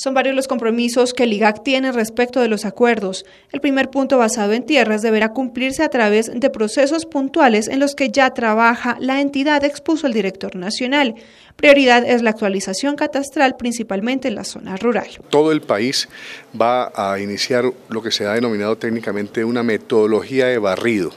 Son varios los compromisos que el IGAC tiene respecto de los acuerdos. El primer punto basado en tierras deberá cumplirse a través de procesos puntuales en los que ya trabaja la entidad, expuso el director nacional. Prioridad es la actualización catastral, principalmente en la zona rural. Todo el país va a iniciar lo que se ha denominado técnicamente una metodología de barrido.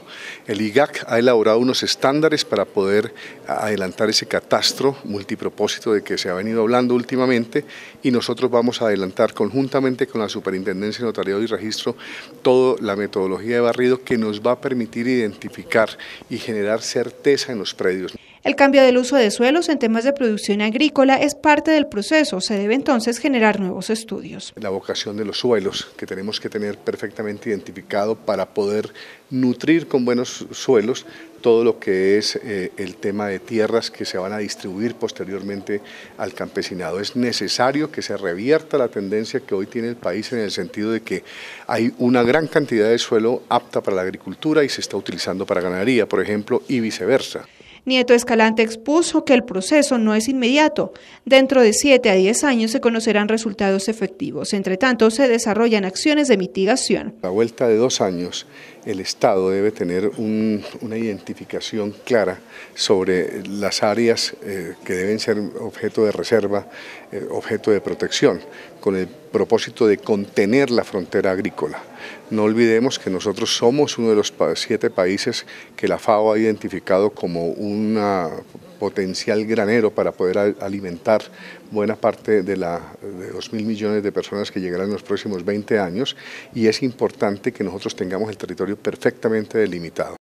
El IGAC ha elaborado unos estándares para poder adelantar ese catastro multipropósito de que se ha venido hablando últimamente y nosotros vamos a adelantar conjuntamente con la Superintendencia de Notariado y Registro toda la metodología de barrido que nos va a permitir identificar y generar certeza en los predios. El cambio del uso de suelos en temas de producción agrícola es parte del proceso, se debe entonces generar nuevos estudios. La vocación de los suelos que tenemos que tener perfectamente identificado para poder nutrir con buenos suelos todo lo que es eh, el tema de tierras que se van a distribuir posteriormente al campesinado. Es necesario que se revierta la tendencia que hoy tiene el país en el sentido de que hay una gran cantidad de suelo apta para la agricultura y se está utilizando para ganadería, por ejemplo, y viceversa. Nieto Escalante expuso que el proceso no es inmediato. Dentro de siete a 10 años se conocerán resultados efectivos. Entre tanto, se desarrollan acciones de mitigación. La vuelta de dos años el Estado debe tener una identificación clara sobre las áreas eh, que deben ser objeto de reserva, eh, objeto de protección, con el propósito de contener la frontera agrícola. No olvidemos que nosotros somos uno de los siete países que la FAO ha identificado como una potencial granero para poder alimentar buena parte de, la, los mil millones de personas que llegarán en los próximos 20 años y es importante que nosotros tengamos el territorio perfectamente delimitado.